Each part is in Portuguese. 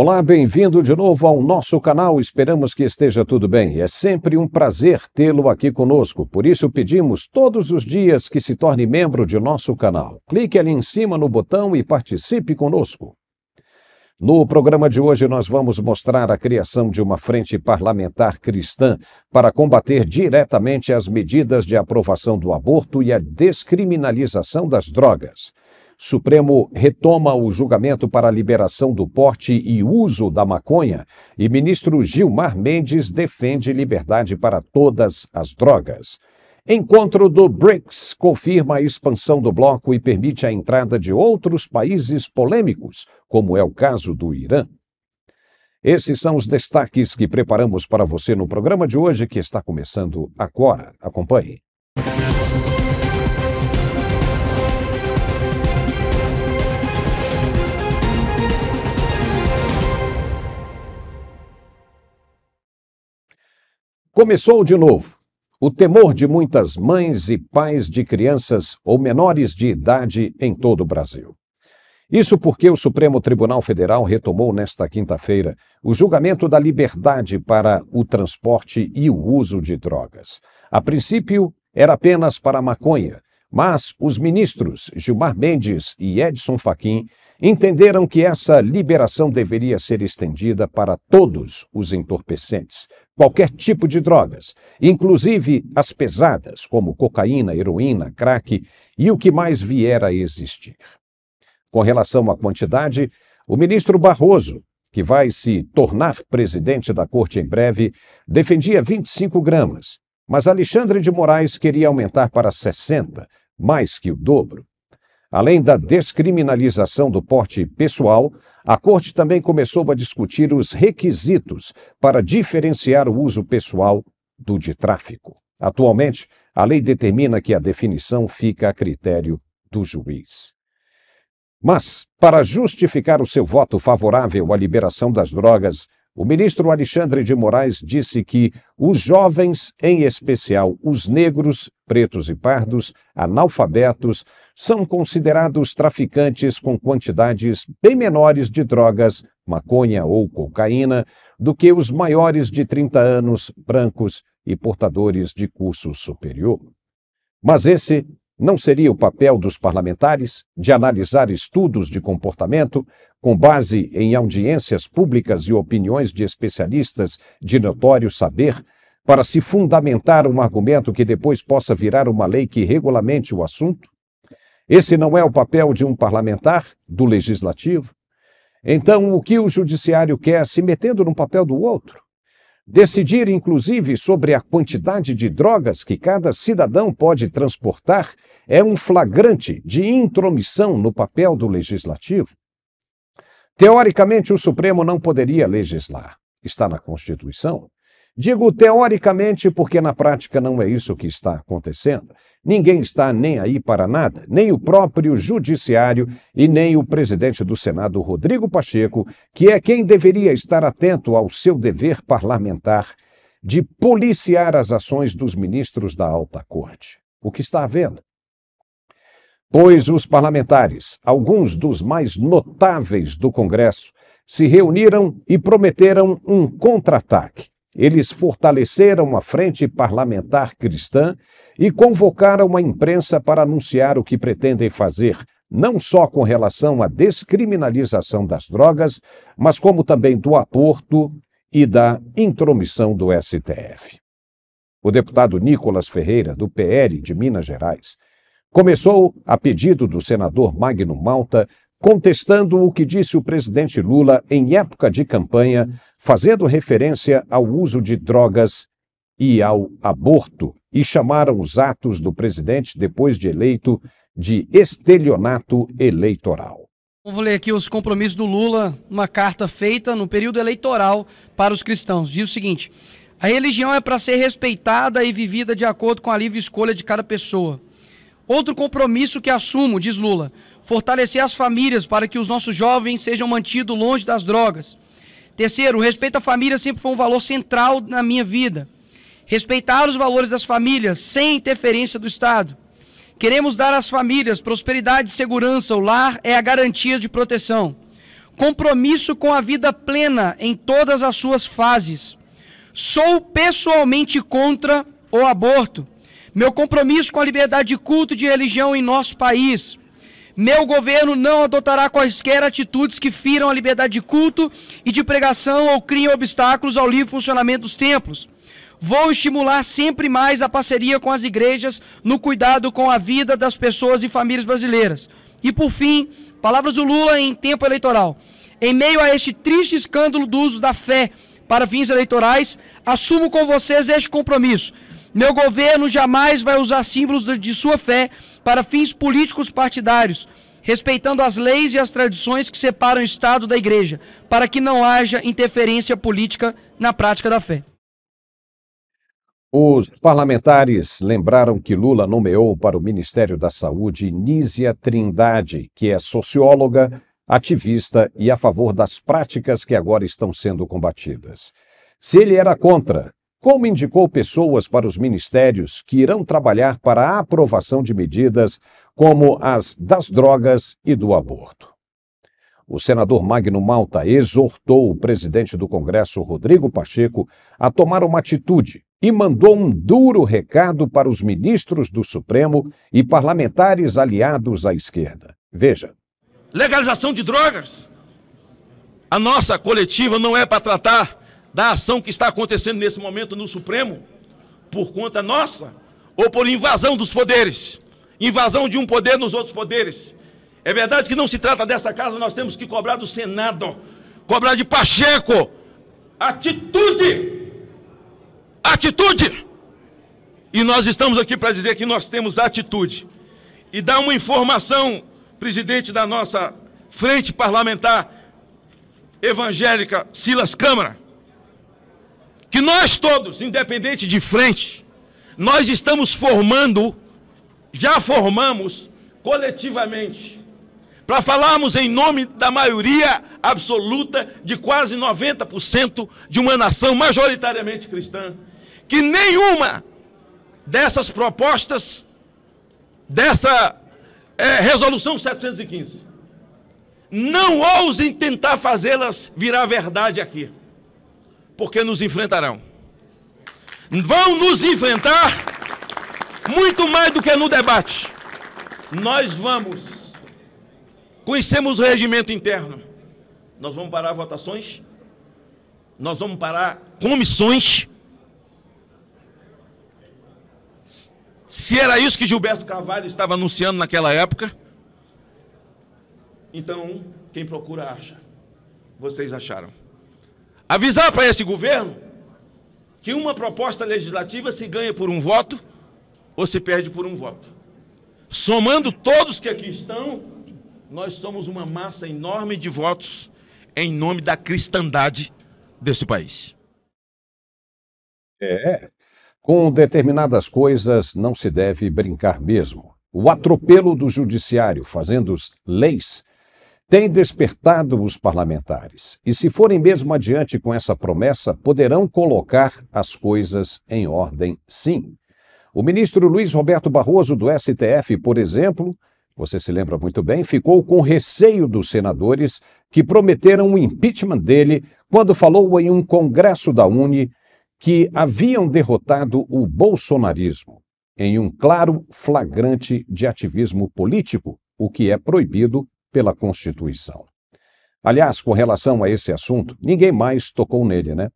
Olá, bem-vindo de novo ao nosso canal. Esperamos que esteja tudo bem. É sempre um prazer tê-lo aqui conosco. Por isso, pedimos todos os dias que se torne membro de nosso canal. Clique ali em cima no botão e participe conosco. No programa de hoje, nós vamos mostrar a criação de uma frente parlamentar cristã para combater diretamente as medidas de aprovação do aborto e a descriminalização das drogas. Supremo retoma o julgamento para a liberação do porte e uso da maconha e ministro Gilmar Mendes defende liberdade para todas as drogas. Encontro do BRICS confirma a expansão do bloco e permite a entrada de outros países polêmicos, como é o caso do Irã. Esses são os destaques que preparamos para você no programa de hoje que está começando agora. Acompanhe. Começou de novo. O temor de muitas mães e pais de crianças ou menores de idade em todo o Brasil. Isso porque o Supremo Tribunal Federal retomou nesta quinta-feira o julgamento da liberdade para o transporte e o uso de drogas. A princípio, era apenas para maconha, mas os ministros Gilmar Mendes e Edson Fachin entenderam que essa liberação deveria ser estendida para todos os entorpecentes, qualquer tipo de drogas, inclusive as pesadas, como cocaína, heroína, crack e o que mais vier a existir. Com relação à quantidade, o ministro Barroso, que vai se tornar presidente da corte em breve, defendia 25 gramas, mas Alexandre de Moraes queria aumentar para 60, mais que o dobro. Além da descriminalização do porte pessoal, a Corte também começou a discutir os requisitos para diferenciar o uso pessoal do de tráfico. Atualmente, a lei determina que a definição fica a critério do juiz. Mas, para justificar o seu voto favorável à liberação das drogas, o ministro Alexandre de Moraes disse que os jovens, em especial os negros, pretos e pardos, analfabetos, são considerados traficantes com quantidades bem menores de drogas, maconha ou cocaína, do que os maiores de 30 anos, brancos e portadores de curso superior. Mas esse não seria o papel dos parlamentares de analisar estudos de comportamento com base em audiências públicas e opiniões de especialistas de notório saber para se fundamentar um argumento que depois possa virar uma lei que regulamente o assunto? Esse não é o papel de um parlamentar, do legislativo? Então, o que o judiciário quer é se metendo no papel do outro? decidir inclusive sobre a quantidade de drogas que cada cidadão pode transportar é um flagrante de intromissão no papel do legislativo. Teoricamente, o Supremo não poderia legislar, está na Constituição, Digo teoricamente porque na prática não é isso que está acontecendo. Ninguém está nem aí para nada, nem o próprio Judiciário e nem o presidente do Senado, Rodrigo Pacheco, que é quem deveria estar atento ao seu dever parlamentar de policiar as ações dos ministros da alta corte. O que está havendo? Pois os parlamentares, alguns dos mais notáveis do Congresso, se reuniram e prometeram um contra-ataque eles fortaleceram a frente parlamentar cristã e convocaram a imprensa para anunciar o que pretendem fazer, não só com relação à descriminalização das drogas, mas como também do aborto e da intromissão do STF. O deputado Nicolas Ferreira, do PL de Minas Gerais, começou, a pedido do senador Magno Malta, contestando o que disse o presidente Lula em época de campanha, fazendo referência ao uso de drogas e ao aborto, e chamaram os atos do presidente, depois de eleito, de estelionato eleitoral. Vou ler aqui os compromissos do Lula, uma carta feita no período eleitoral para os cristãos. Diz o seguinte: a religião é para ser respeitada e vivida de acordo com a livre escolha de cada pessoa. Outro compromisso que assumo, diz Lula, Fortalecer as famílias para que os nossos jovens sejam mantidos longe das drogas. Terceiro, o respeito à família sempre foi um valor central na minha vida. Respeitar os valores das famílias sem interferência do Estado. Queremos dar às famílias prosperidade e segurança. O lar é a garantia de proteção. Compromisso com a vida plena em todas as suas fases. Sou pessoalmente contra o aborto. Meu compromisso com a liberdade de culto e de religião em nosso país. Meu governo não adotará quaisquer atitudes que firam a liberdade de culto e de pregação ou criem obstáculos ao livre funcionamento dos templos. Vou estimular sempre mais a parceria com as igrejas no cuidado com a vida das pessoas e famílias brasileiras. E por fim, palavras do Lula em tempo eleitoral. Em meio a este triste escândalo do uso da fé para fins eleitorais, assumo com vocês este compromisso. Meu governo jamais vai usar símbolos de sua fé para fins políticos partidários, respeitando as leis e as tradições que separam o Estado da Igreja, para que não haja interferência política na prática da fé. Os parlamentares lembraram que Lula nomeou para o Ministério da Saúde Nízia Trindade, que é socióloga, ativista e a favor das práticas que agora estão sendo combatidas. Se ele era contra, como indicou pessoas para os ministérios que irão trabalhar para a aprovação de medidas como as das drogas e do aborto. O senador Magno Malta exortou o presidente do Congresso, Rodrigo Pacheco, a tomar uma atitude e mandou um duro recado para os ministros do Supremo e parlamentares aliados à esquerda. Veja: legalização de drogas. A nossa coletiva não é para tratar da ação que está acontecendo nesse momento no Supremo? Por conta nossa ou por invasão dos poderes? Invasão de um poder nos outros poderes. É verdade que não se trata dessa casa, nós temos que cobrar do Senado, cobrar de Pacheco. Atitude! Atitude! E nós estamos aqui para dizer que nós temos atitude. E dar uma informação, presidente da nossa frente parlamentar evangélica, Silas Câmara que nós todos, independente de frente, nós estamos formando, já formamos coletivamente, para falarmos em nome da maioria absoluta de quase 90% de uma nação majoritariamente cristã, que nenhuma dessas propostas, dessa é, resolução 715, não ousem tentar fazê-las virar verdade aqui porque nos enfrentarão. Vão nos enfrentar muito mais do que no debate. Nós vamos. Conhecemos o regimento interno. Nós vamos parar votações. Nós vamos parar comissões. Se era isso que Gilberto Carvalho estava anunciando naquela época, então quem procura acha. Vocês acharam avisar para este governo que uma proposta legislativa se ganha por um voto ou se perde por um voto. Somando todos que aqui estão, nós somos uma massa enorme de votos em nome da cristandade deste país. É, é. com determinadas coisas não se deve brincar mesmo. O atropelo do judiciário fazendo leis tem despertado os parlamentares. E se forem mesmo adiante com essa promessa, poderão colocar as coisas em ordem, sim. O ministro Luiz Roberto Barroso do STF, por exemplo, você se lembra muito bem, ficou com receio dos senadores que prometeram o impeachment dele quando falou em um congresso da Uni que haviam derrotado o bolsonarismo em um claro flagrante de ativismo político, o que é proibido pela Constituição. Aliás, com relação a esse assunto, ninguém mais tocou nele, né?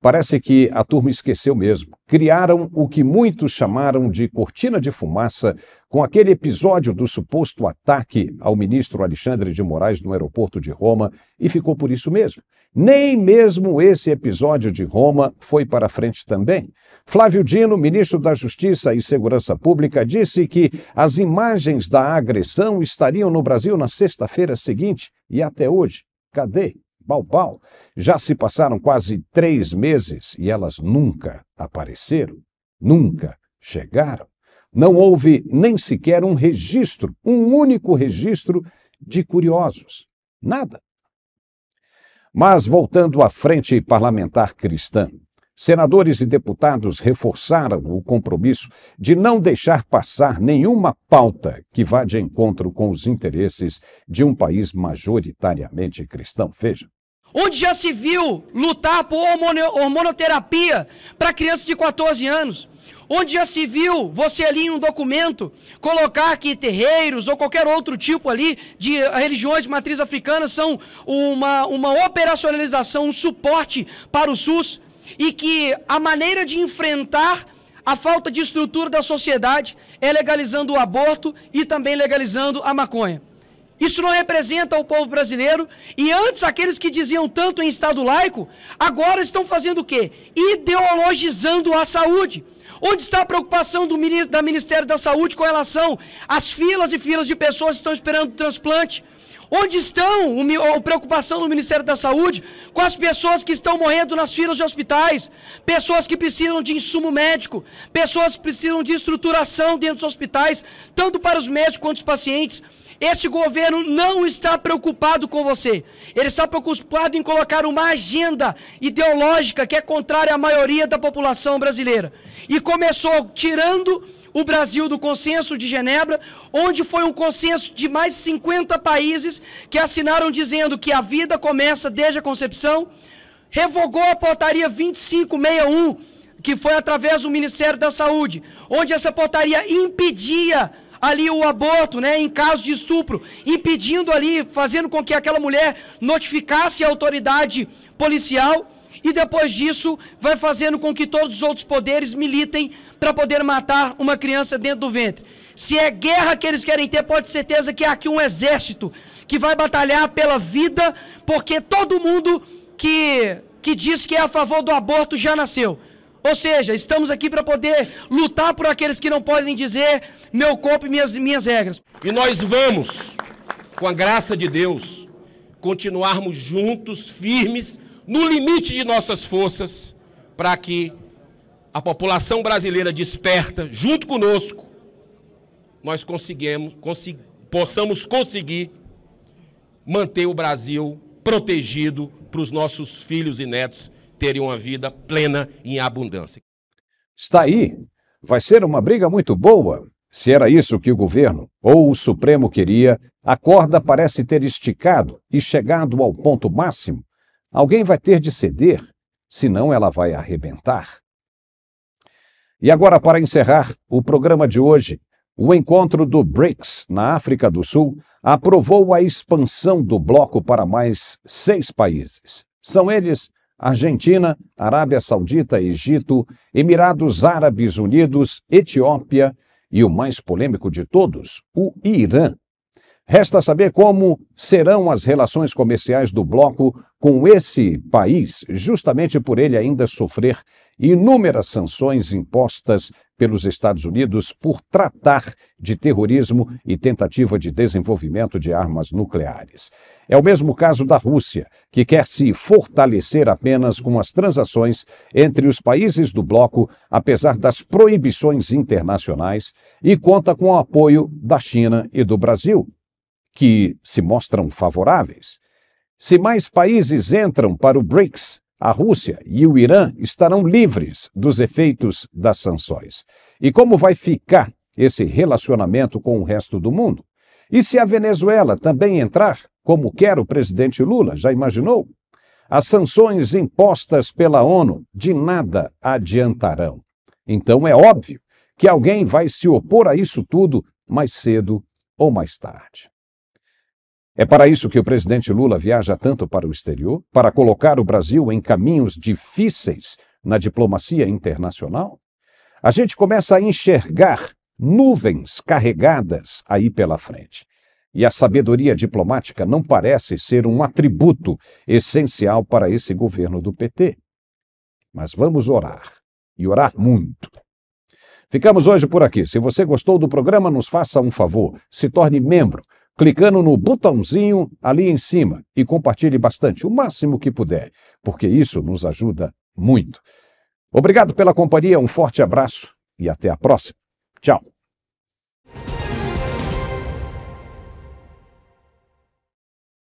Parece que a turma esqueceu mesmo. Criaram o que muitos chamaram de cortina de fumaça com aquele episódio do suposto ataque ao ministro Alexandre de Moraes no aeroporto de Roma e ficou por isso mesmo. Nem mesmo esse episódio de Roma foi para frente também. Flávio Dino, ministro da Justiça e Segurança Pública, disse que as imagens da agressão estariam no Brasil na sexta-feira seguinte e até hoje. Cadê Balbal Já se passaram quase três meses e elas nunca apareceram, nunca chegaram. Não houve nem sequer um registro, um único registro de curiosos. Nada. Mas voltando à frente parlamentar cristã, senadores e deputados reforçaram o compromisso de não deixar passar nenhuma pauta que vá de encontro com os interesses de um país majoritariamente cristão. Veja, Onde já se viu lutar por hormonoterapia para crianças de 14 anos? Onde já se viu você ali em um documento colocar que terreiros ou qualquer outro tipo ali de religiões de matriz africana são uma, uma operacionalização, um suporte para o SUS e que a maneira de enfrentar a falta de estrutura da sociedade é legalizando o aborto e também legalizando a maconha. Isso não representa o povo brasileiro. E antes, aqueles que diziam tanto em Estado laico, agora estão fazendo o quê? Ideologizando a saúde. Onde está a preocupação do da Ministério da Saúde com relação às filas e filas de pessoas que estão esperando transplante? Onde estão a preocupação do Ministério da Saúde com as pessoas que estão morrendo nas filas de hospitais, pessoas que precisam de insumo médico, pessoas que precisam de estruturação dentro dos hospitais, tanto para os médicos quanto os pacientes? Esse governo não está preocupado com você. Ele está preocupado em colocar uma agenda ideológica que é contrária à maioria da população brasileira. E começou tirando o Brasil do Consenso de Genebra, onde foi um consenso de mais 50 países que assinaram dizendo que a vida começa desde a concepção, revogou a portaria 2561, que foi através do Ministério da Saúde, onde essa portaria impedia ali o aborto, né, em caso de estupro, impedindo ali, fazendo com que aquela mulher notificasse a autoridade policial e depois disso vai fazendo com que todos os outros poderes militem para poder matar uma criança dentro do ventre. Se é guerra que eles querem ter, pode ter certeza que há é aqui um exército que vai batalhar pela vida, porque todo mundo que que diz que é a favor do aborto já nasceu. Ou seja, estamos aqui para poder lutar por aqueles que não podem dizer meu corpo e minhas, minhas regras. E nós vamos, com a graça de Deus, continuarmos juntos, firmes, no limite de nossas forças, para que a população brasileira desperta, junto conosco, nós conseguimos, consi possamos conseguir manter o Brasil protegido para os nossos filhos e netos terem uma vida plena e em abundância. Está aí. Vai ser uma briga muito boa. Se era isso que o governo ou o Supremo queria, a corda parece ter esticado e chegado ao ponto máximo. Alguém vai ter de ceder, senão ela vai arrebentar. E agora, para encerrar o programa de hoje, o encontro do BRICS na África do Sul aprovou a expansão do bloco para mais seis países. São eles Argentina, Arábia Saudita, Egito, Emirados Árabes Unidos, Etiópia e o mais polêmico de todos, o Irã. Resta saber como serão as relações comerciais do bloco com esse país, justamente por ele ainda sofrer inúmeras sanções impostas pelos Estados Unidos por tratar de terrorismo e tentativa de desenvolvimento de armas nucleares. É o mesmo caso da Rússia, que quer se fortalecer apenas com as transações entre os países do bloco, apesar das proibições internacionais, e conta com o apoio da China e do Brasil, que se mostram favoráveis. Se mais países entram para o BRICS, a Rússia e o Irã estarão livres dos efeitos das sanções. E como vai ficar esse relacionamento com o resto do mundo? E se a Venezuela também entrar, como quer o presidente Lula, já imaginou? As sanções impostas pela ONU de nada adiantarão. Então é óbvio que alguém vai se opor a isso tudo mais cedo ou mais tarde. É para isso que o presidente Lula viaja tanto para o exterior para colocar o Brasil em caminhos difíceis na diplomacia internacional? A gente começa a enxergar nuvens carregadas aí pela frente. E a sabedoria diplomática não parece ser um atributo essencial para esse governo do PT. Mas vamos orar, e orar muito. Ficamos hoje por aqui. Se você gostou do programa, nos faça um favor, se torne membro clicando no botãozinho ali em cima e compartilhe bastante, o máximo que puder, porque isso nos ajuda muito. Obrigado pela companhia, um forte abraço e até a próxima. Tchau.